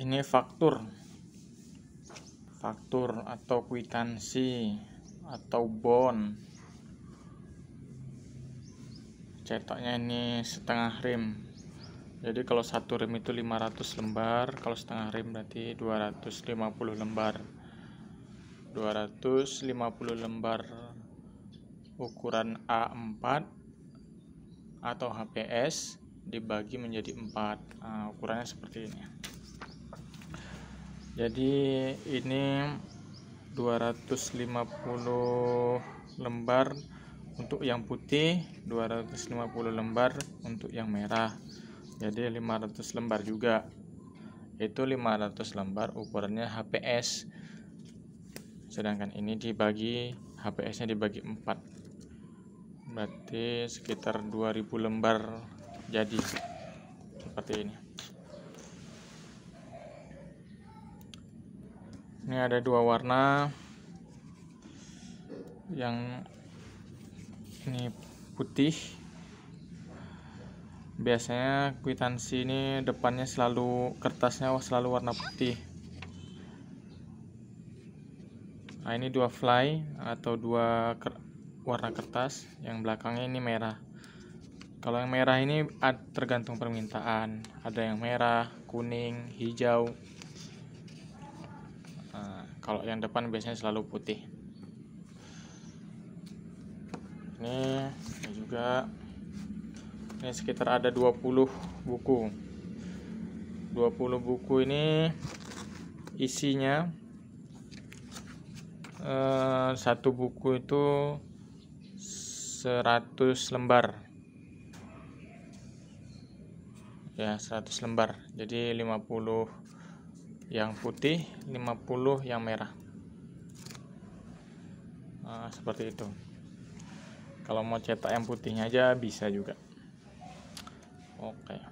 ini faktur faktur atau kwitansi atau bon cetaknya ini setengah rim jadi kalau satu rim itu 500 lembar kalau setengah rim berarti 250 lembar 250 lembar ukuran A4 atau HPS dibagi menjadi 4 nah, ukurannya seperti ini jadi ini 250 lembar untuk yang putih 250 lembar untuk yang merah jadi 500 lembar juga itu 500 lembar ukurannya HPS sedangkan ini dibagi HPS nya dibagi 4 berarti sekitar 2000 lembar jadi seperti ini ini ada dua warna yang ini putih biasanya kwitansi ini depannya selalu kertasnya selalu warna putih nah ini dua fly atau dua ker warna kertas yang belakangnya ini merah kalau yang merah ini tergantung permintaan ada yang merah kuning hijau kalau yang depan biasanya selalu putih ini, ini juga ini sekitar ada 20 buku 20 buku ini isinya eh, satu buku itu 100 lembar ya 100 lembar jadi 50 yang putih 50 yang merah nah, seperti itu kalau mau cetak yang putihnya aja bisa juga oke